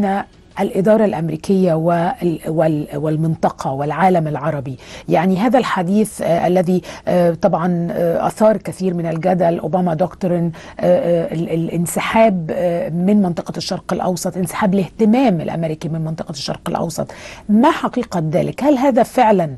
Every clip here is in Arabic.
شفنا الإدارة الأمريكية والمنطقة والعالم العربي يعني هذا الحديث آه، الذي آه، طبعا آه، أثار كثير من الجدل أوباما دكتورن الانسحاب من منطقة الشرق الأوسط انسحاب الاهتمام الأمريكي من منطقة الشرق الأوسط ما حقيقة ذلك هل هذا فعلا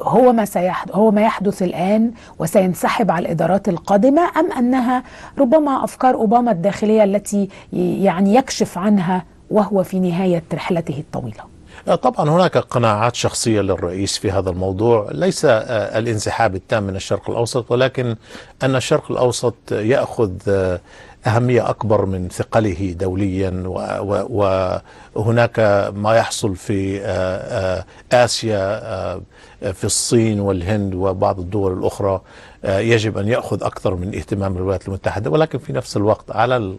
هو ما, سيحدث هو ما يحدث الآن وسينسحب على الإدارات القادمة أم أنها ربما أفكار أوباما الداخلية التي يعني يكشف عنها وهو في نهاية رحلته الطويلة آه، طبعا هناك قناعات شخصية للرئيس في هذا الموضوع ليس آه، الانسحاب التام من الشرق الأوسط ولكن أن الشرق الأوسط يأخذ آه، أهمية أكبر من ثقله دوليا وهناك ما يحصل في آسيا في الصين والهند وبعض الدول الأخرى يجب أن يأخذ أكثر من اهتمام الولايات المتحدة ولكن في نفس الوقت على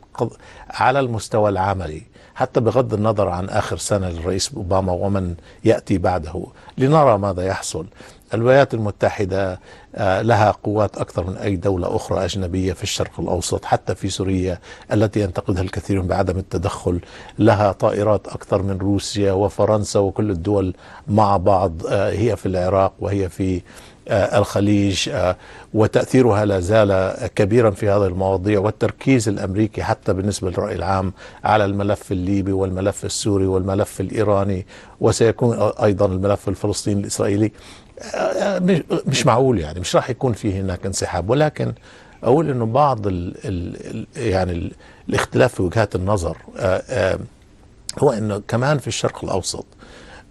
على المستوى العملي حتى بغض النظر عن آخر سنة للرئيس أوباما ومن يأتي بعده لنرى ماذا يحصل الولايات المتحدة لها قوات أكثر من أي دولة أخرى أجنبية في الشرق الأوسط حتى في سوريا الغربية التي ينتقدها الكثيرون بعدم التدخل لها طائرات أكثر من روسيا وفرنسا وكل الدول مع بعض آه، هي في العراق وهي في آه، الخليج آه، وتأثيرها لا زال كبيرا في هذه المواضيع والتركيز الأمريكي حتى بالنسبة للرأي العام على الملف الليبي والملف السوري والملف الإيراني وسيكون أيضا الملف الفلسطيني الإسرائيلي مش معقول يعني مش راح يكون في هناك انسحاب ولكن اقول انه بعض ال ال يعني الـ الاختلاف في وجهات النظر آآ آه، آآ آه، هو انه كمان في الشرق الاوسط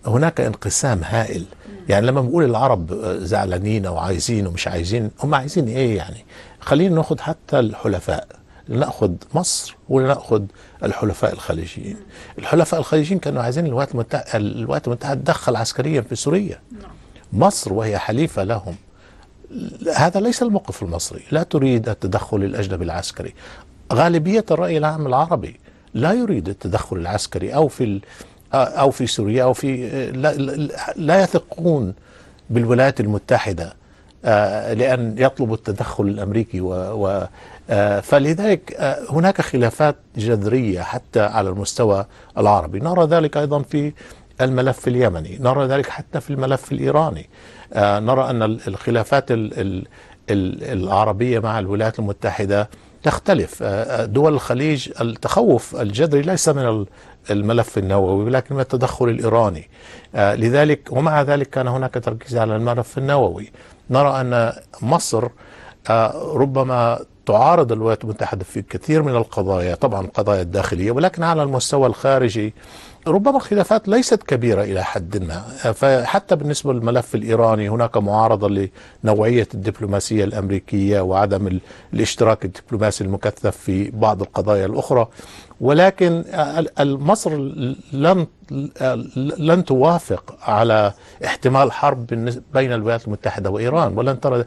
هناك انقسام هائل يعني لما بنقول العرب آه، زعلانين او عايزين ومش عايزين هم عايزين ايه يعني خلينا ناخد حتى الحلفاء لناخذ مصر ولناخذ الحلفاء الخليجيين الحلفاء الخليجيين كانوا عايزين الولايات المتحده الولايات المتحده تدخل عسكريا في سوريا نعم. مصر وهي حليفه لهم هذا ليس الموقف المصري لا تريد التدخل الأجنبي العسكري غالبية الرأي العام العربي لا يريد التدخل العسكري أو في أو في سوريا أو في لا, لا يثقون بالولايات المتحدة آه، لأن يطلب التدخل الأمريكي و, و آه، فلذلك آه، هناك خلافات جذرية حتى على المستوى العربي نرى ذلك أيضا في الملف اليمني نرى ذلك حتى في الملف الإيراني آه، نرى أن الخلافات العربية مع الولايات المتحدة تختلف آه، آه، دول الخليج التخوف الجذري ليس من الملف النووي ولكن من التدخل الإيراني لذلك ومع ذلك كان هناك تركيز على الملف النووي نرى أن مصر ربما تعارض الولايات المتحدة في كثير من القضايا طبعا القضايا الداخلية ولكن على المستوى الخارجي ربما الخلافات ليست كبيرة إلى حد ما فحتى بالنسبة للملف الإيراني هناك معارضة لنوعية الدبلوماسية الأمريكية وعدم الاشتراك الدبلوماسي المكثف في بعض القضايا الأخرى ولكن مصر لن لن توافق على احتمال حرب بين الولايات المتحده وايران ولن ترى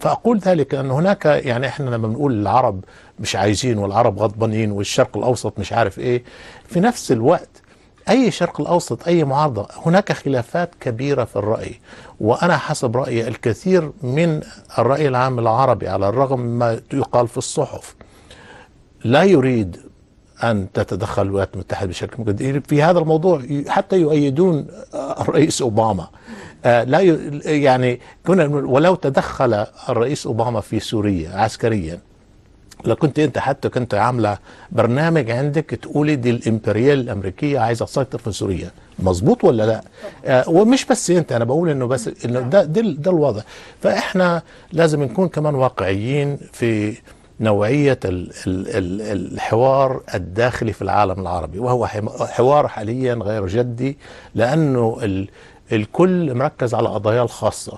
فاقول ذلك ان هناك يعني احنا لما بنقول العرب مش عايزين والعرب غضبانين والشرق الاوسط مش عارف ايه في نفس الوقت أي شرق الأوسط أي معارضة هناك خلافات كبيرة في الرأي وأنا حسب رأيي الكثير من الرأي العام العربي على الرغم ما يقال في الصحف لا يريد أن تتدخل الولايات المتحدة بشكل مجدي يعني في هذا الموضوع حتى يؤيدون الرئيس أوباما آه، لا يعني كنا ولو تدخل الرئيس أوباما في سوريا عسكريا لو كنت انت حتى كنت عامله برنامج عندك تقولي دي الامبريال الامريكيه عايزه تسيطر في سوريا مظبوط ولا لا آه ومش بس انت انا بقول انه بس انه ده ده, ده الوضع فاحنا لازم نكون كمان واقعيين في نوعية الحوار الداخلي في العالم العربي وهو حوار حاليا غير جدي لأنه الكل مركز على قضايا الخاصة